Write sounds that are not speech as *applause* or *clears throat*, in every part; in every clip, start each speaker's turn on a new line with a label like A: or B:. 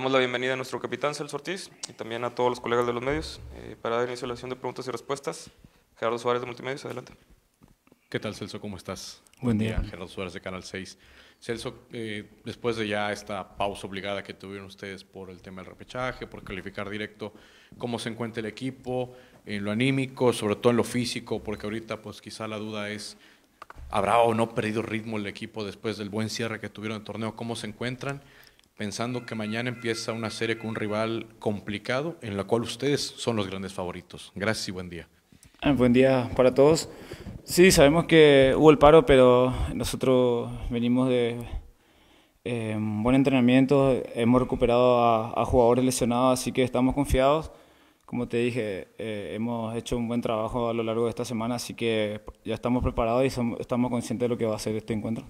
A: Damos la bienvenida a nuestro capitán Celso Ortiz y también a todos los colegas de los medios eh, para dar inicio a la sesión de preguntas y respuestas. Gerardo Suárez de Multimedios, adelante. ¿Qué tal Celso? ¿Cómo estás? Buen día. Gerardo Suárez de Canal 6. Celso, eh, después de ya esta pausa obligada que tuvieron
B: ustedes por el tema del repechaje, por calificar directo, ¿cómo se encuentra el equipo en lo anímico, sobre todo en lo físico? Porque ahorita pues quizá la duda es, ¿habrá o no perdido ritmo el equipo después del buen cierre que tuvieron el torneo? ¿Cómo se encuentran? pensando que mañana empieza una serie con un rival complicado en la cual ustedes son los grandes favoritos. Gracias y buen
C: día. Ah, buen día para todos. Sí, sabemos que hubo el paro, pero nosotros venimos de eh, buen entrenamiento, hemos recuperado a, jugadores lesionados, así que estamos confiados. Como te dije, eh, hemos hecho un buen trabajo a lo largo de esta semana, así que ya estamos preparados y estamos conscientes de lo que va a ser este encuentro.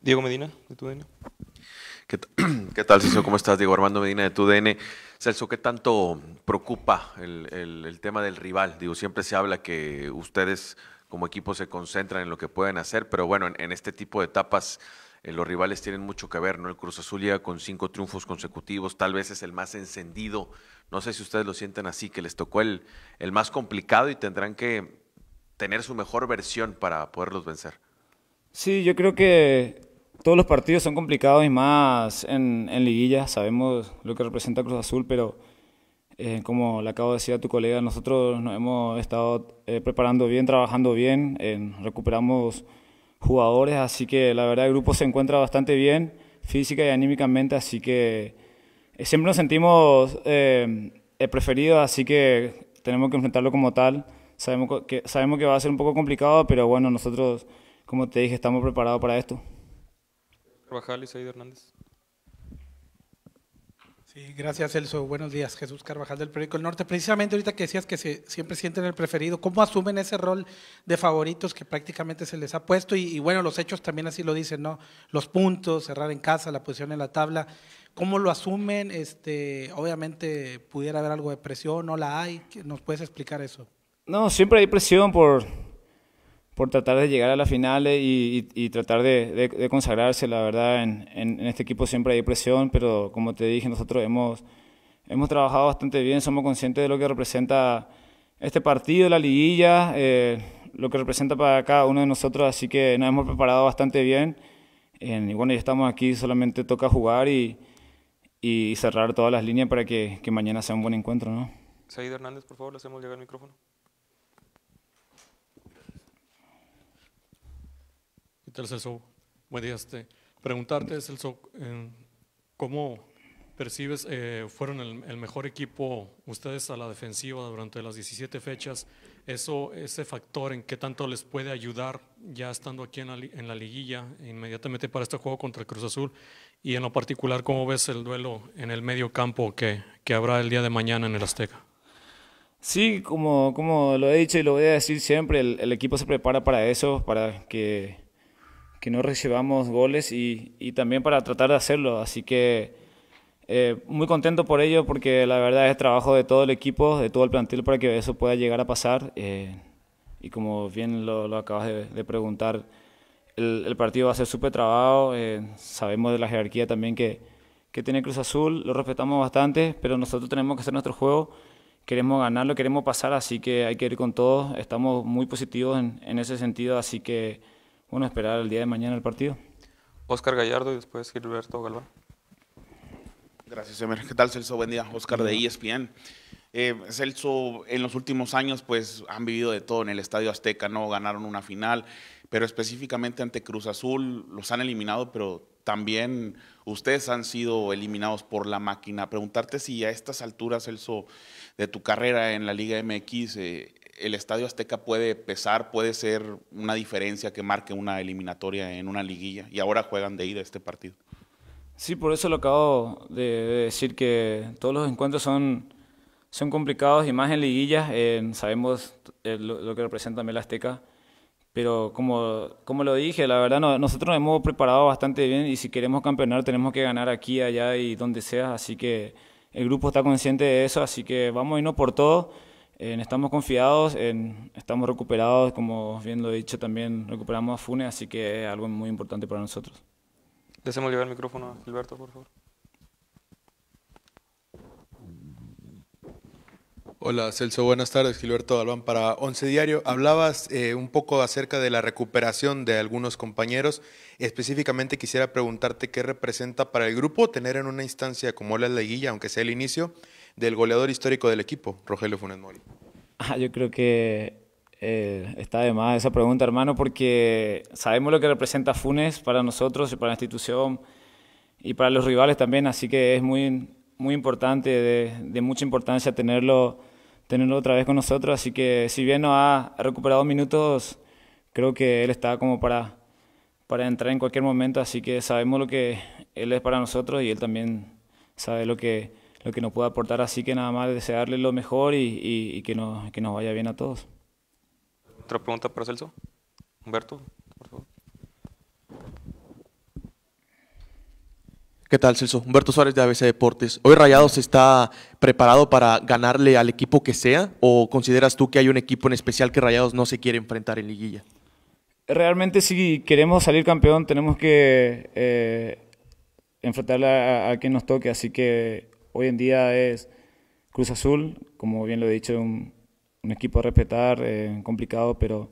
C: Diego Medina, de tu *clears throat*
B: ¿Qué, tal, Celso? ¿Cómo estás? Diego Armando Medina de TUDN. Celso, ¿qué tanto preocupa el, tema del rival? Digo, siempre se habla que ustedes como equipo se concentran en lo que pueden hacer, pero bueno, en, este tipo de etapas eh, los rivales tienen mucho que ver, ¿no? El Cruz Azul llega con cinco triunfos consecutivos, tal vez es el más encendido. No sé si ustedes lo sienten así, que les tocó el más complicado y tendrán que tener su mejor versión para poderlos vencer.
C: Sí, yo creo que todos los partidos son complicados y más en, liguilla. Sabemos lo que representa Cruz Azul, pero eh, como le acabo de decir a tu colega, nosotros nos hemos estado eh, preparando bien, trabajando bien, eh, recuperamos jugadores, así que la verdad el grupo se encuentra bastante bien, física y anímicamente, así que siempre nos sentimos preferidos, así que tenemos que enfrentarlo como tal. Sabemos que, sabemos que va a ser un poco complicado, pero bueno, nosotros, como te dije, estamos preparados para esto.
A: Carvajal y Hernández.
B: Sí, gracias Elso. Buenos días, Jesús Carvajal del Periódico El Norte. Precisamente ahorita que decías que se, siempre sienten el preferido, ¿cómo asumen ese rol de favoritos que prácticamente se les ha puesto? Y, bueno, los hechos también así lo dicen, ¿no? Los puntos, cerrar en casa, la posición en la tabla. ¿Cómo lo asumen? Este, obviamente pudiera haber algo de presión, no la hay. ¿Nos puedes explicar eso?
C: No, siempre hay presión por, por tratar de llegar a las finales y, tratar de, consagrarse. La verdad, en, este equipo siempre hay presión, pero como te dije, nosotros hemos, hemos trabajado bastante bien, somos conscientes de lo que representa este partido, la liguilla, eh, lo que representa para cada uno de nosotros, así que nos hemos preparado bastante bien. Eh, y bueno, ya estamos aquí, solamente toca jugar y, y cerrar todas las líneas para que, mañana sea un buen encuentro. ¿no?
A: Hernández, por favor, le hacemos llegar el micrófono. Celso? Buen día. Este, preguntarte, Celso, eh, ¿cómo percibes, eh, fueron el, mejor equipo ustedes a la defensiva durante las 17 fechas? Eso, ¿Ese factor en qué tanto les puede ayudar ya estando aquí en la, liguilla inmediatamente para este juego contra el Cruz Azul? Y en lo particular, ¿cómo ves el duelo en el medio campo que, que habrá el día de mañana en el Azteca?
C: Sí, como, como lo he dicho y lo voy a decir siempre, el equipo se prepara para eso, para que que no recibamos goles y, y también para tratar de hacerlo. Así que eh, muy contento por ello porque la verdad es trabajo de todo el equipo, de todo el plantel para que eso pueda llegar a pasar. Eh, y como bien lo, lo acabas de, preguntar, el, el, partido va a ser súper trabajo, eh, sabemos de la jerarquía también que, que tiene Cruz Azul, lo respetamos bastante, pero nosotros tenemos que hacer nuestro juego. Queremos ganarlo, queremos pasar, así que hay que ir con todo. Estamos muy positivos en, en ese sentido, así que bueno, esperar el día de mañana el partido.
A: Oscar Gallardo y después Gilberto Galván. Gracias, Emer. ¿Qué tal, Celso? Buen día. Oscar de ESPN.
B: Eh, Celso, en los últimos años, pues han vivido de todo en el Estadio Azteca, ¿no? Ganaron una final, pero específicamente ante Cruz Azul los han eliminado, pero también ustedes han sido eliminados por la máquina. Preguntarte si a estas alturas, Celso, de tu carrera en la Liga MX, eh, el Estadio Azteca puede pesar, puede ser una diferencia que marque una eliminatoria en una liguilla y ahora juegan de ida este partido.
C: Sí, por eso lo acabo de, decir que todos los encuentros son, son complicados y más en liguillas. sabemos lo, que representa el Azteca, pero como, como lo dije, la verdad nosotros nos hemos preparado bastante bien y si queremos campeonar tenemos que ganar aquí, allá y donde sea, así que el grupo está consciente de eso, así que vamos y no por todo estamos confiados, estamos recuperados, como bien lo he dicho también, recuperamos a FUNE, así que algo muy importante para nosotros.
A: Deseamos llevar el micrófono a Gilberto, por favor.
B: Hola Celso, buenas tardes. Gilberto Albán para Once Diario. Hablabas eh, un poco acerca de la recuperación de algunos compañeros. Específicamente quisiera preguntarte qué representa para el grupo tener en una instancia como la guía, aunque sea el inicio, del goleador histórico del equipo, Rogelio Funes Mori?
C: Ah, yo creo que eh, está de más esa pregunta, hermano, porque sabemos lo que representa Funes para nosotros y para la institución y para los rivales también, así que es muy, muy importante, de, de mucha importancia tenerlo, tenerlo otra vez con nosotros, así que si bien no ha recuperado minutos, creo que él está como para, para entrar en cualquier momento, así que sabemos lo que él es para nosotros y él también sabe lo que lo que nos pueda aportar. Así que nada más desearle lo mejor y, que, nos, vaya bien a todos.
A: Otra pregunta para Celso. Humberto, por favor.
B: ¿Qué tal, Celso? Humberto Suárez de ABC Deportes. ¿Hoy Rayados está preparado para ganarle al equipo que sea o consideras tú que hay un equipo en especial que Rayados no se quiere enfrentar en liguilla?
C: Realmente si queremos salir campeón tenemos que eh, enfrentarle enfrentar a, quien nos toque, así que hoy en día es Cruz Azul, como bien lo he dicho, un, equipo a respetar, eh, complicado, pero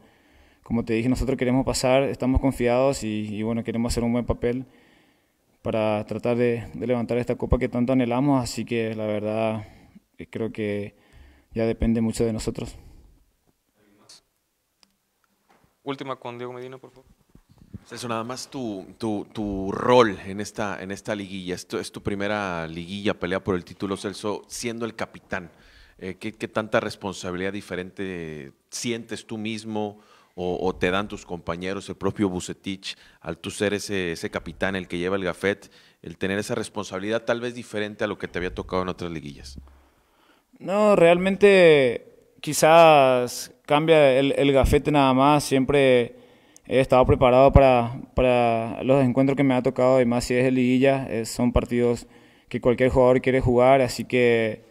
C: como te dije, nosotros queremos pasar, estamos confiados y, bueno, queremos hacer un buen papel para tratar de, de, levantar esta copa que tanto anhelamos, así que la verdad eh, creo que ya depende mucho de nosotros.
A: Última con Diego Medina, por favor. Eso nada más
B: tu, tu, tu, rol en esta, en esta liguilla. Esto es tu primera liguilla, pelea por el título, Celso, siendo el capitán. Eh, ¿qué, ¿qué, tanta responsabilidad diferente sientes tú mismo o, o, te dan tus compañeros, el propio Bucetich, al tú ser ese, ese capitán, el que lleva el gafete, el tener esa responsabilidad tal vez diferente a lo que te había tocado en otras liguillas?
C: No, realmente quizás cambia el, el gafete nada más, siempre he estado preparado para, los encuentros que me ha tocado, y más si es el liguilla, eh, son partidos que cualquier jugador quiere jugar, así que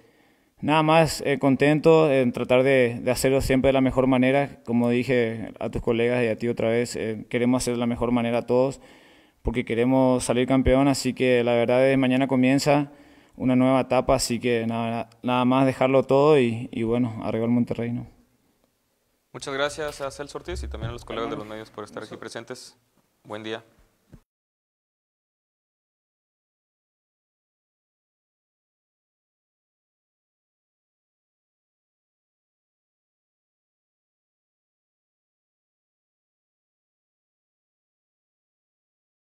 C: nada más eh, contento en tratar de, hacerlo siempre de la mejor manera, como dije a tus colegas y a ti otra vez, eh, queremos hacer de la mejor manera a todos, porque queremos salir campeón, así que la verdad es mañana comienza una nueva etapa, así que nada, más dejarlo todo y, y bueno, el Monterrey.
A: Muchas gracias a Celso Ortiz y también a los colegas de los medios por estar aquí presentes. Buen día.